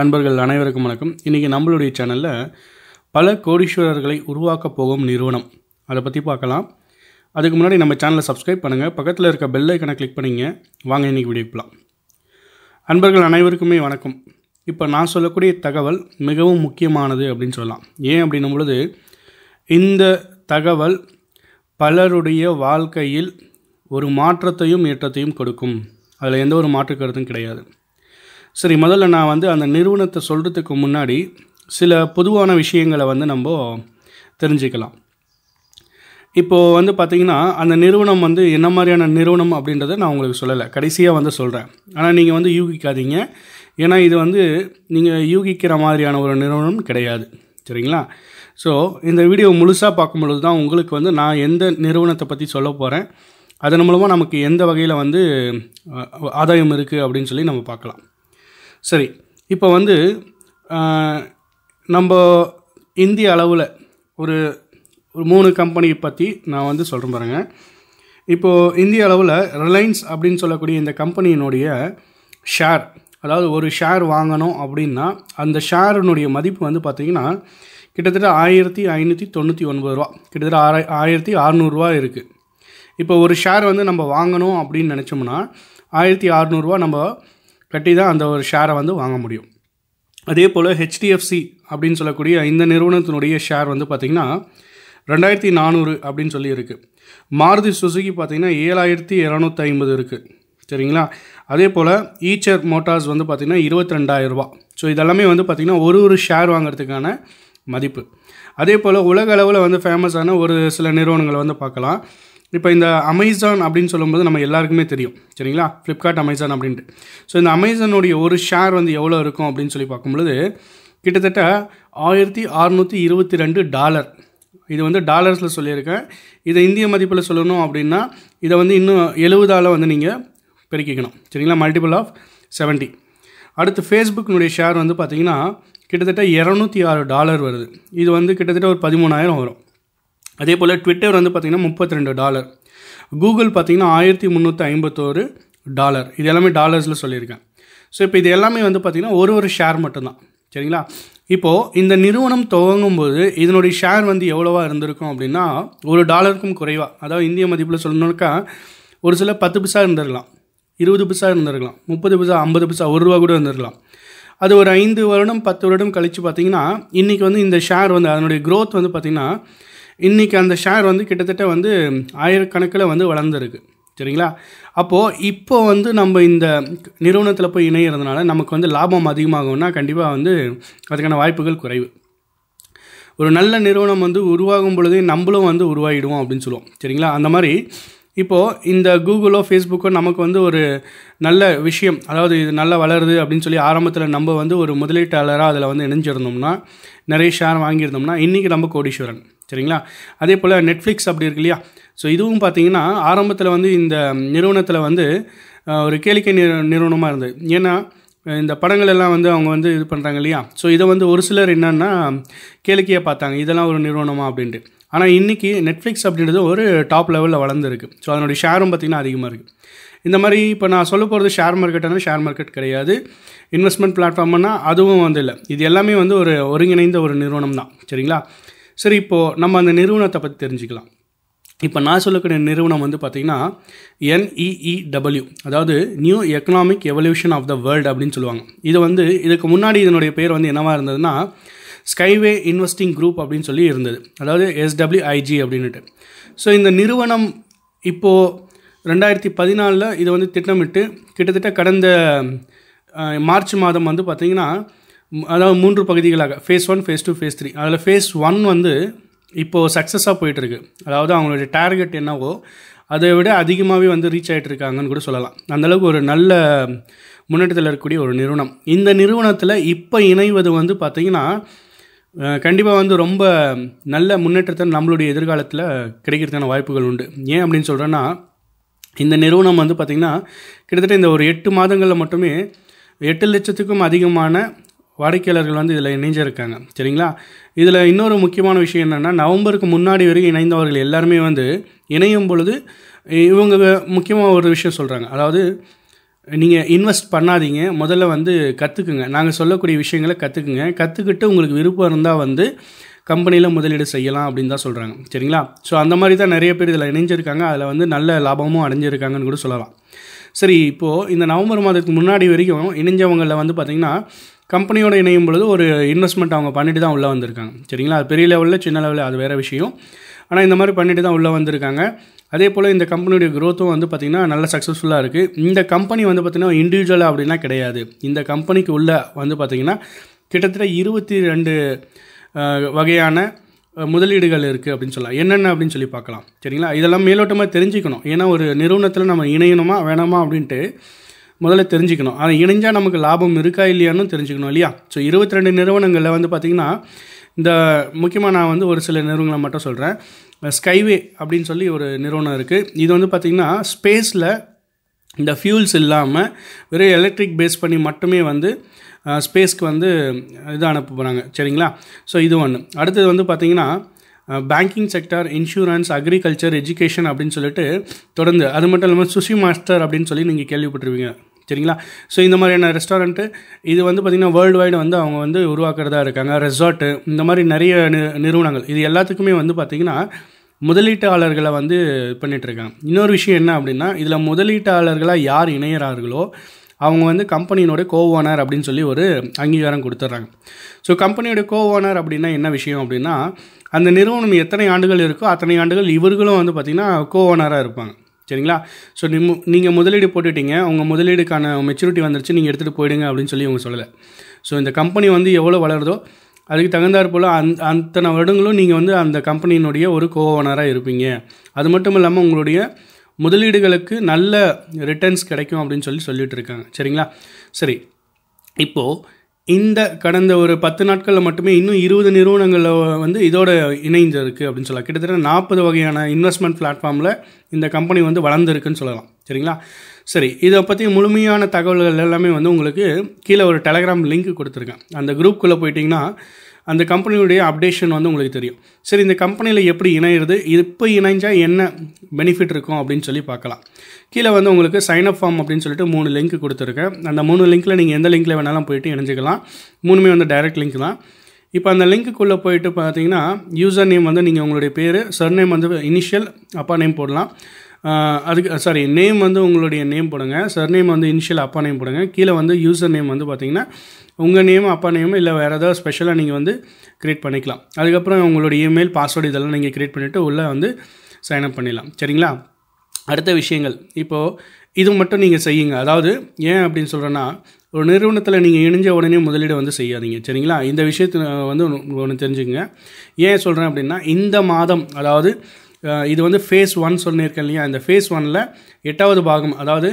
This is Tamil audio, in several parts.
அன்பர்கள் அனைவருக்கும் வணக்கம் இன்றைக்கி நம்மளுடைய சேனலில் பல கோடீஸ்வரர்களை உருவாக்கப் போகும் நிறுவனம் அதை பற்றி பார்க்கலாம் அதுக்கு முன்னாடி நம்ம சேனலை சப்ஸ்கிரைப் பண்ணுங்கள் பக்கத்தில் இருக்க பெல்லைக்கனை கிளிக் பண்ணிங்க வாங்க இன்றைக்கி விடுவிக்கலாம் அன்பர்கள் அனைவருக்குமே வணக்கம் இப்போ நான் சொல்லக்கூடிய தகவல் மிகவும் முக்கியமானது அப்படின்னு சொல்லலாம் ஏன் அப்படின்னும் பொழுது இந்த தகவல் பலருடைய வாழ்க்கையில் ஒரு மாற்றத்தையும் ஏற்றத்தையும் கொடுக்கும் அதில் எந்த ஒரு மாற்று கருத்தும் கிடையாது சரி முதல்ல நான் வந்து அந்த நிறுவனத்தை சொல்கிறதுக்கு முன்னாடி சில பொதுவான விஷயங்களை வந்து நம்ம தெரிஞ்சுக்கலாம் இப்போது வந்து பார்த்திங்கன்னா அந்த நிறுவனம் வந்து என்ன மாதிரியான நிறுவனம் அப்படின்றத நான் உங்களுக்கு சொல்லலை கடைசியாக வந்து சொல்கிறேன் ஆனால் நீங்கள் வந்து யூகிக்காதீங்க ஏன்னா இது வந்து நீங்கள் யூகிக்கிற மாதிரியான ஒரு நிறுவனம் கிடையாது சரிங்களா ஸோ இந்த வீடியோ முழுசாக பார்க்கும்பொழுது தான் உங்களுக்கு வந்து நான் எந்த நிறுவனத்தை பற்றி சொல்ல போகிறேன் அதன் மூலமாக நமக்கு எந்த வகையில் வந்து ஆதாயம் இருக்குது அப்படின்னு சொல்லி நம்ம பார்க்கலாம் சரி இப்போ வந்து நம்ம இந்திய அளவில் ஒரு ஒரு மூணு கம்பெனி பற்றி நான் வந்து சொல்கிறேன் பாருங்க இப்போது இந்திய அளவில் ரிலையன்ஸ் அப்படின்னு சொல்லக்கூடிய இந்த கம்பெனியினுடைய ஷேர் அதாவது ஒரு ஷேர் வாங்கணும் அப்படின்னா அந்த ஷேருனுடைய மதிப்பு வந்து பார்த்திங்கன்னா கிட்டத்தட்ட ஆயிரத்தி ஐநூற்றி தொண்ணூற்றி ஒன்பது ரூபா கிட்டத்தட்ட ஆறாய் ஆயிரத்தி அறநூறுவா இருக்குது இப்போ ஒரு ஷேர் வந்து நம்ம வாங்கணும் அப்படின்னு நினச்சோம்னா ஆயிரத்தி அறநூறுவா நம்ம கட்டி தான் அந்த ஒரு ஷேரை வந்து வாங்க முடியும் அதே போல் ஹெச்டிஎஃப்சி அப்படின்னு சொல்லக்கூடிய இந்த நிறுவனத்தினுடைய ஷேர் வந்து பார்த்திங்கன்னா ரெண்டாயிரத்தி நானூறு அப்படின்னு சொல்லி இருக்குது மாருதி சுசுகி பார்த்திங்கன்னா ஏழாயிரத்தி இரநூத்தி ஐம்பது இருக்குது சரிங்களா அதே போல் ஈச்சர் மோட்டார்ஸ் வந்து பார்த்திங்கன்னா இருபத்தி ரெண்டாயிரரூபா ஸோ இதெல்லாமே வந்து பார்த்திங்கன்னா ஒரு ஒரு ஷேர் வாங்குறதுக்கான மதிப்பு அதே போல் உலக அளவில் வந்து ஃபேமஸான ஒரு சில நிறுவனங்களை வந்து பார்க்கலாம் இப்போ இந்த அமேசான் அப்படின்னு சொல்லும்போது நம்ம எல்லாருக்குமே தெரியும் சரிங்களா ஃப்ளிப்கார்ட் அமேசான் அப்படின்ட்டு ஸோ இந்த அமேசானுடைய ஒரு ஷேர் வந்து எவ்வளோ இருக்கும் அப்படின்னு சொல்லி பார்க்கும்பொழுது கிட்டத்தட்ட ஆயிரத்தி அறநூற்றி இருபத்தி ரெண்டு டாலர் இது வந்து டாலர்ஸில் சொல்லியிருக்கேன் இதை இந்திய மதிப்பில் சொல்லணும் அப்படின்னா இதை வந்து இன்னும் எழுபதால் வந்து நீங்கள் பெருக்கிக்கணும் சரிங்களா மல்டிபிள் ஆஃப் செவன்ட்டி அடுத்து ஃபேஸ்புக்கினுடைய ஷேர் வந்து பார்த்திங்கன்னா கிட்டத்தட்ட இரநூத்தி ஆறு டாலர் வருது இது வந்து கிட்டத்தட்ட ஒரு பதிமூணாயிரம் வரும் அதே போல் ட்விட்டர் வந்து பார்த்திங்கன்னா முப்பத்தி ரெண்டு டாலர் கூகுள் பார்த்திங்கன்னா ஆயிரத்தி முந்நூற்றி ஐம்பத்தோரு டாலர் இது எல்லாமே டாலர்ஸில் சொல்லியிருக்கேன் ஸோ இப்போ இது எல்லாமே வந்து பார்த்திங்கன்னா ஒரு ஒரு ஷேர் மட்டும்தான் சரிங்களா இப்போது இந்த நிறுவனம் துவங்கும் போது இதனுடைய ஷேர் வந்து எவ்வளோவா இருந்திருக்கும் அப்படின்னா ஒரு டாலருக்கும் குறைவாக அதாவது இந்திய மதிப்பில் சொல்லணுனாக்கா ஒரு சில பத்து பைசா இருந்திருக்கலாம் இருபது பைசா இருந்திருக்கலாம் முப்பது பைசா ஐம்பது பைசா ஒரு ரூபா கூட இருந்திருக்கலாம் அது ஒரு ஐந்து வருடம் பத்து வருடம் கழித்து பார்த்திங்கன்னா இன்றைக்கி வந்து இந்த ஷேர் வந்து அதனுடைய க்ரோத் வந்து பார்த்திங்கன்னா இன்றைக்கி அந்த ஷேர் வந்து கிட்டத்தட்ட வந்து ஆயிரக்கணக்கில் வந்து வளர்ந்துருக்கு சரிங்களா அப்போது இப்போ வந்து நம்ம இந்த நிறுவனத்தில் போய் இணையிறதுனால நமக்கு வந்து லாபம் அதிகமாகும்னா கண்டிப்பாக வந்து அதுக்கான வாய்ப்புகள் குறைவு ஒரு நல்ல நிறுவனம் வந்து உருவாகும் பொழுதே நம்மளும் வந்து உருவாகிடுவோம் அப்படின்னு சொல்லுவோம் சரிங்களா அந்த மாதிரி இப்போது இந்த கூகுளோ ஃபேஸ்புக்கோ நமக்கு வந்து ஒரு நல்ல விஷயம் அதாவது இது நல்லா வளருது அப்படின்னு சொல்லி ஆரம்பத்தில் நம்ம வந்து ஒரு முதலீட்டாளராக அதில் வந்து இணைஞ்சிருந்தோம்னா நிறைய ஷேர் வாங்கியிருந்தோம்னா இன்றைக்கி நம்ம கோடீஸ்வரன் சரிங்களா அதே போல் நெட்ஃப்ளிக்ஸ் அப்படி இருக்கு இல்லையா ஸோ இதுவும் பார்த்தீங்கன்னா ஆரம்பத்தில் வந்து இந்த நிறுவனத்தில் வந்து ஒரு கேளிக்கை நிறு நிறுவனமாக இருந்தது ஏன்னா இந்த படங்கள் எல்லாம் வந்து அவங்க வந்து இது பண்ணுறாங்க இல்லையா ஸோ இதை வந்து ஒரு சிலர் என்னென்னா கேளிக்கையாக பார்த்தாங்க இதெல்லாம் ஒரு நிறுவனமாக அப்படின்ட்டு ஆனால் இன்றைக்கி நெட்ஃப்ளிக்ஸ் அப்படின்றது ஒரு டாப் லெவலில் வளர்ந்துருக்கு ஸோ அதனுடைய ஷேரும் பார்த்திங்கன்னா அதிகமாக இருக்குது இந்த மாதிரி இப்போ நான் சொல்ல போகிறது ஷேர் மார்க்கெட்டான ஷேர் மார்க்கெட் கிடையாது இன்வெஸ்ட்மெண்ட் பிளாட்ஃபார்ம்னால் அதுவும் வந்து இல்லை இது எல்லாமே வந்து ஒரு ஒருங்கிணைந்த ஒரு நிறுவனம் தான் சரிங்களா சரி இப்போது நம்ம அந்த நிறுவனத்தை பற்றி தெரிஞ்சுக்கலாம் இப்போ நான் சொல்லக்கூடிய நிறுவனம் வந்து பார்த்திங்கன்னா என்இஇடபிள்யூ e e அதாவது new economic evolution of the world அப்படின்னு சொல்லுவாங்க இது வந்து இதுக்கு முன்னாடி இதனுடைய பேர் வந்து என்னவாக இருந்ததுன்னா ஸ்கைவே இன்வெஸ்டிங் குரூப் அப்படின்னு சொல்லி இருந்தது அதாவது எஸ்டபிள்யூஐஜி அப்படின்ட்டு ஸோ இந்த நிறுவனம் இப்போது ரெண்டாயிரத்தி பதினாலில் இதை வந்து திட்டமிட்டு கிட்டத்தட்ட கடந்த மார்ச் மாதம் வந்து பார்த்திங்கன்னா அதாவது மூன்று பகுதிகளாக phase one phase two phase three அதில் ஃபேஸ் ஒன் வந்து இப்போது சக்ஸஸாக போயிட்டுருக்கு அதாவது அவங்களுடைய டார்கெட் என்னவோ அதை விட அதிகமாகவே வந்து ரீச் ஆகிட்டு இருக்காங்கன்னு கூட சொல்லலாம் அந்தளவுக்கு ஒரு நல்ல முன்னேற்றத்தில் இருக்கக்கூடிய ஒரு நிறுவனம் இந்த நிறுவனத்தில் இப்போ இணைவது வந்து பார்த்திங்கன்னா கண்டிப்பாக வந்து ரொம்ப நல்ல முன்னேற்றத்தை நம்மளுடைய எதிர்காலத்தில் கிடைக்கிறதுக்கான வாய்ப்புகள் உண்டு ஏன் அப்படின்னு சொல்கிறேன்னா இந்த நிறுவனம் வந்து பார்த்திங்கன்னா கிட்டத்தட்ட இந்த ஒரு எட்டு மாதங்களில் மட்டுமே எட்டு லட்சத்துக்கும் அதிகமான வாடிக்கையாளர்கள் வந்து இதில் இணைஞ்சிருக்காங்க சரிங்களா இதில் இன்னொரு முக்கியமான விஷயம் என்னென்னா நவம்பருக்கு முன்னாடி வரைக்கும் இணைந்தவர்கள் எல்லாருமே வந்து இணையும் பொழுது இவங்க முக்கியமாக ஒரு விஷயம் சொல்கிறாங்க அதாவது நீங்கள் இன்வெஸ்ட் பண்ணாதீங்க முதல்ல வந்து கற்றுக்குங்க நாங்கள் சொல்லக்கூடிய விஷயங்களை கற்றுக்குங்க கற்றுக்கிட்டு உங்களுக்கு விருப்பம் இருந்தால் வந்து கம்பெனியில் முதலீடு செய்யலாம் அப்படின்னு தான் சொல்கிறாங்க சரிங்களா ஸோ அந்த மாதிரி தான் நிறைய பேர் இதில் இணைஞ்சிருக்காங்க அதில் வந்து நல்ல லாபமும் அடைஞ்சிருக்காங்கன்னு கூட சொல்லலாம் சரி இப்போது இந்த நவம்பர் மாதத்துக்கு முன்னாடி வரைக்கும் இணைஞ்சவங்களில் வந்து பார்த்திங்கன்னா கம்பெனியோட இணையும் பொழுது ஒரு இன்வெஸ்ட்மெண்ட் அவங்க பண்ணிட்டு தான் உள்ளே வந்திருக்காங்க சரிங்களா அது பெரிய லெவலில் சின்ன லெவலில் அது வேறு விஷயம் ஆனால் இந்த மாதிரி பண்ணிட்டு தான் உள்ளே வந்திருக்காங்க அதே போல் இந்த கம்பெனியுடைய க்ரோத்தும் வந்து பார்த்திங்கன்னா நல்ல சக்ஸஸ்ஃபுல்லாக இருக்குது இந்த கம்பெனி வந்து பார்த்திங்கன்னா இண்டிவிஜுவலாக அப்படின்னா கிடையாது இந்த கம்பெனிக்கு உள்ள வந்து பார்த்திங்கன்னா கிட்டத்தட்ட இருபத்தி ரெண்டு வகையான முதலீடுகள் இருக்குது அப்படின்னு சொல்லலாம் என்னென்ன அப்படின்னு சொல்லி பார்க்கலாம் சரிங்களா இதெல்லாம் மேலோட்டமாக தெரிஞ்சுக்கணும் ஏன்னா ஒரு நிறுவனத்தில் நம்ம இணையணுமா வேணாமா அப்படின்ட்டு முதல்ல தெரிஞ்சுக்கணும் அதை இணைஞ்சால் நமக்கு லாபம் இருக்கா இல்லையான்னு தெரிஞ்சுக்கணும் இல்லையா ஸோ இருபத்தி ரெண்டு நிறுவனங்களில் வந்து பார்த்திங்கன்னா இந்த முக்கியமாக நான் வந்து ஒரு சில நிறுவனங்களை மட்டும் சொல்கிறேன் ஸ்கைவே அப்படின்னு சொல்லி ஒரு நிறுவனம் இருக்குது இது வந்து பார்த்திங்கன்னா ஸ்பேஸில் இந்த ஃபியூல்ஸ் இல்லாமல் வெறும் எலக்ட்ரிக் பேஸ் பண்ணி மட்டுமே வந்து ஸ்பேஸ்க்கு வந்து இது அனுப்ப போகிறாங்க சரிங்களா ஸோ இது ஒன்று அடுத்தது வந்து பார்த்திங்கன்னா banking sector insurance agriculture education அப்படின்னு சொல்லிட்டு தொடர்ந்து அது மட்டும் இல்லாமல் சுஷி மாஸ்டர் அப்படின்னு சொல்லி நீங்கள் கேள்விப்பட்டிருவீங்க சரிங்களா ஸோ இந்த மாதிரியான ரெஸ்டாரண்ட்டு இது வந்து பார்த்திங்கன்னா வேர்ல்டு வைடு வந்து அவங்க வந்து உருவாக்குறதா இருக்காங்க ரெசார்ட்டு இந்த மாதிரி நிறைய நிறுவனங்கள் இது எல்லாத்துக்குமே வந்து பார்த்திங்கன்னா முதலீட்டாளர்களை வந்து பண்ணிகிட்ருக்காங்க இன்னொரு விஷயம் என்ன அப்படின்னா இதில் முதலீட்டாளர்களாக யார் இணையிறார்களோ அவங்க வந்து கம்பெனியினுடைய கோ ஓனர் அப்படின்னு சொல்லி ஒரு அங்கீகாரம் கொடுத்துட்றாங்க ஸோ கம்பெனியோட கோ ஓனர் அப்படின்னா என்ன விஷயம் அப்படின்னா அந்த நிறுவனம் எத்தனை ஆண்டுகள் இருக்கோ அத்தனை ஆண்டுகள் இவர்களும் வந்து பார்த்திங்கன்னா கோ ஓனராக இருப்பாங்க சரிங்களா ஸோ நீ நீங்கள் முதலீடு போட்டுட்டீங்க உங்கள் முதலீடுக்கான மெச்சூரிட்டி வந்துருச்சு நீங்கள் எடுத்துகிட்டு போயிடுங்க அப்படின்னு சொல்லி அவங்க சொல்லலை ஸோ இந்த கம்பெனி வந்து எவ்வளோ வளருதோ அதுக்கு தகுந்தாற் போல் அந் அத்தனை வருடங்களும் நீங்கள் வந்து அந்த கம்பெனியினுடைய ஒரு கோ ஓனராக இருப்பீங்க அது மட்டும் இல்லாமல் உங்களுடைய முதலீடுகளுக்கு நல்ல ரிட்டர்ன்ஸ் கிடைக்கும் அப்படின்னு சொல்லி சொல்லிட்டு இருக்காங்க சரிங்களா சரி இப்போது இந்த கடந்த ஒரு பத்து நாட்களில் மட்டுமே இன்னும் இருபது நிறுவனங்களில் வந்து இதோட இணைஞ்சிருக்கு அப்படின்னு சொல்லலாம் கிட்டத்தட்ட நாற்பது வகையான இன்வெஸ்ட்மெண்ட் பிளாட்ஃபார்மில் இந்த கம்பெனி வந்து வளர்ந்துருக்குன்னு சொல்லலாம் சரிங்களா சரி இதை பற்றி முழுமையான தகவல்கள் எல்லாமே வந்து உங்களுக்கு கீழே ஒரு டெலகிராம் லிங்க் கொடுத்துருக்கேன் அந்த குரூப்குள்ளே போயிட்டிங்கன்னா அந்த கம்பெனியுடைய அப்டேஷன் வந்து உங்களுக்கு தெரியும் சரி இந்த கம்பெனியில் எப்படி இணையிறது இப்போ இணைஞ்சால் என்ன பெனிஃபிட் இருக்கும் அப்படின்னு சொல்லி பார்க்கலாம் கீழே வந்து உங்களுக்கு சைன் அப் ஃபார்ம் அப்படின்னு சொல்லிட்டு மூணு லிங்க் கொடுத்துருக்கேன் அந்த மூணு லிங்க்கில் நீங்கள் எந்த லிங்க்கில் வேணாலும் போயிட்டு இணைஞ்சிக்கலாம் மூணுமே வந்து டைரக்ட் லிங்க் தான் இப்போ அந்த லிங்க்குள்ளே போயிட்டு பார்த்தீங்கன்னா யூசர் நேம் வந்து நீங்கள் உங்களுடைய பேர் சர் நேம் வந்து இனிஷியல் அப்பா நேம் போடலாம் அதுக்கு சாரி நேம் வந்து உங்களுடைய நேம் போடுங்க நேம் வந்து இனிஷியல் அப்பா நேம் போடுங்க கீழே வந்து யூசர் நேம் வந்து பார்த்தீங்கன்னா உங்கள் நேம் அப்பா நேம் இல்லை வேறு ஏதாவது ஸ்பெஷலாக நீங்கள் வந்து க்ரியேட் பண்ணிக்கலாம் அதுக்கப்புறம் உங்களுடைய இமெயில் பாஸ்வேர்டு இதெல்லாம் நீங்கள் க்ரியேட் பண்ணிவிட்டு உள்ளே வந்து சைன் அப் பண்ணிடலாம் சரிங்களா அடுத்த விஷயங்கள் இப்போது இது மட்டும் நீங்கள் செய்யுங்க அதாவது ஏன் அப்படின்னு சொல்கிறேன்னா ஒரு நிறுவனத்தில் நீங்கள் இணைஞ்ச உடனே முதலீடு வந்து செய்யாதீங்க சரிங்களா இந்த விஷயத்தை வந்து ஒன்று தெரிஞ்சுக்கோங்க ஏன் சொல்கிறேன் அப்படின்னா இந்த மாதம் அதாவது இது வந்து ஃபேஸ் ஒன் சொல்லியிருக்கேன் இல்லையா இந்த ஃபேஸ் ஒனில் எட்டாவது பாகம் அதாவது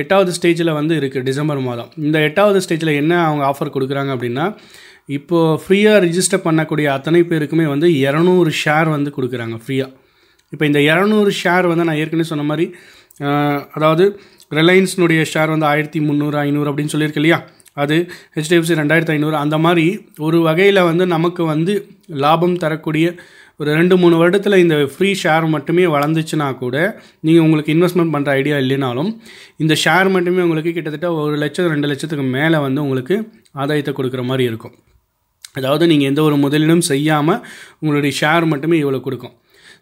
எட்டாவது ஸ்டேஜில் வந்து இருக்குது டிசம்பர் மாதம் இந்த எட்டாவது ஸ்டேஜில் என்ன அவங்க ஆஃபர் கொடுக்குறாங்க அப்படின்னா இப்போது ஃப்ரீயாக ரிஜிஸ்டர் பண்ணக்கூடிய அத்தனை பேருக்குமே வந்து இரநூறு ஷேர் வந்து கொடுக்குறாங்க ஃப்ரீயாக இப்போ இந்த இரநூறு ஷேர் வந்து நான் ஏற்கனவே சொன்ன மாதிரி அதாவது ரிலையன்ஸ்னுடைய ஷேர் வந்து ஆயிரத்தி முந்நூறு ஐநூறு அப்படின்னு சொல்லியிருக்கேன் இல்லையா அது ஹெச்டிஎஃப்சி ரெண்டாயிரத்து ஐநூறு அந்த மாதிரி ஒரு வகையில் வந்து நமக்கு வந்து லாபம் தரக்கூடிய ஒரு ரெண்டு மூணு வருடத்தில் இந்த ஃப்ரீ ஷேர் மட்டுமே வளர்ந்துச்சுன்னா கூட நீங்கள் உங்களுக்கு இன்வெஸ்ட்மெண்ட் பண்ணுற ஐடியா இல்லைனாலும் இந்த ஷேர் மட்டுமே உங்களுக்கு கிட்டத்தட்ட ஒரு லட்சம் ரெண்டு லட்சத்துக்கு மேலே வந்து உங்களுக்கு ஆதாயத்தை கொடுக்குற மாதிரி இருக்கும் அதாவது நீங்கள் எந்த ஒரு முதலீடும் செய்யாமல் உங்களுடைய ஷேர் மட்டுமே இவ்வளோ கொடுக்கும்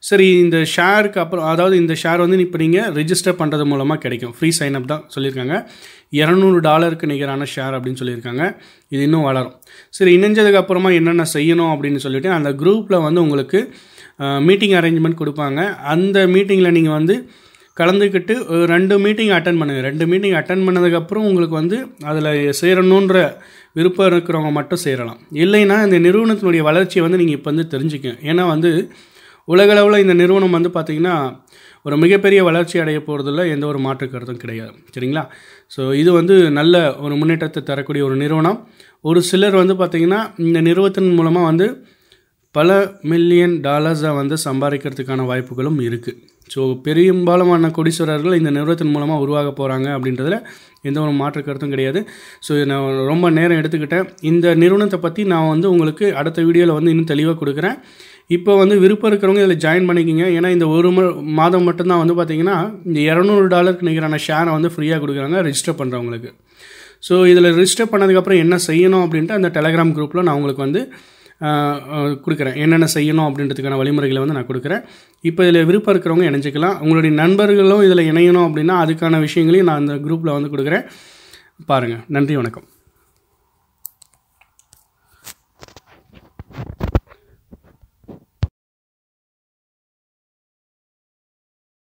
சரி இந்த ஷேருக்கு அப்புறம் அதாவது இந்த ஷேர் வந்து இப்போ நீங்கள் ரிஜிஸ்டர் பண்ணுறது மூலமாக கிடைக்கும் ஃப்ரீ சைன் அப் தான் சொல்லியிருக்காங்க இரநூறு டாலருக்கு நிகரான ஷேர் அப்படின்னு சொல்லியிருக்காங்க இது இன்னும் வளரும் சரி இணைஞ்சதுக்கு அப்புறமா என்னென்ன செய்யணும் அப்படின்னு சொல்லிட்டு அந்த குரூப்பில் வந்து உங்களுக்கு மீட்டிங் அரேஞ்ச்மெண்ட் கொடுப்பாங்க அந்த மீட்டிங்கில் நீங்கள் வந்து கலந்துக்கிட்டு ரெண்டு மீட்டிங் அட்டன் பண்ணுங்கள் ரெண்டு மீட்டிங் அட்டன் பண்ணதுக்கப்புறம் உங்களுக்கு வந்து அதில் சேரணுன்ற விருப்பம் இருக்கிறவங்க மட்டும் சேரலாம் இல்லைன்னா இந்த நிறுவனத்தினுடைய வளர்ச்சியை வந்து நீங்கள் இப்போ வந்து தெரிஞ்சுக்கங்க ஏன்னா வந்து உலகளவில் இந்த நிறுவனம் வந்து பார்த்திங்கன்னா ஒரு மிகப்பெரிய வளர்ச்சி அடைய போகிறதுல எந்த ஒரு மாற்று கருத்தும் கிடையாது சரிங்களா ஸோ இது வந்து நல்ல ஒரு முன்னேற்றத்தை தரக்கூடிய ஒரு நிறுவனம் ஒரு சிலர் வந்து பார்த்திங்கன்னா இந்த நிறுவனத்தின் மூலமாக வந்து பல மில்லியன் டாலர்ஸை வந்து சம்பாதிக்கிறதுக்கான வாய்ப்புகளும் இருக்குது ஸோ பெரும்பாலமான கொடிசுரர்கள் இந்த நிறுவனத்தின் மூலமாக உருவாக போகிறாங்க அப்படின்றதில் எந்த ஒரு மாற்று கருத்தும் கிடையாது ஸோ நான் ரொம்ப நேரம் எடுத்துக்கிட்டேன் இந்த நிறுவனத்தை பற்றி நான் வந்து உங்களுக்கு அடுத்த வீடியோவில் வந்து இன்னும் தெளிவாக கொடுக்குறேன் இப்போ வந்து விருப்பம் இருக்கிறவங்க இதில் ஜாயின் பண்ணிக்கிங்க ஏன்னா இந்த ஒரு மாதம் மட்டும்தான் வந்து பார்த்திங்கன்னா இந்த இரநூறு டாலருக்கு நிற்கிறான ஷேரை வந்து ஃப்ரீயாக கொடுக்குறாங்க ரிஜிஸ்டர் பண்ணுறவங்களுக்கு ஸோ இதில் ரிஜிஸ்டர் பண்ணதுக்கப்புறம் என்ன செய்யணும் அப்படின்ட்டு அந்த டெலகிராம் குரூப்பில் நான் உங்களுக்கு வந்து கொடுக்குறேன் என்னென்ன செய்யணும் அப்படின்றதுக்கான வழிமுறைகளை வந்து நான் கொடுக்குறேன் இப்போ இதில் விருப்பம் இருக்கிறவங்க இணைஞ்சிக்கலாம் உங்களுடைய நண்பர்களும் இதில் இணையணும் அப்படின்னா அதுக்கான விஷயங்களையும் நான் அந்த குரூப்பில் வந்து கொடுக்குறேன் பாருங்கள் நன்றி வணக்கம்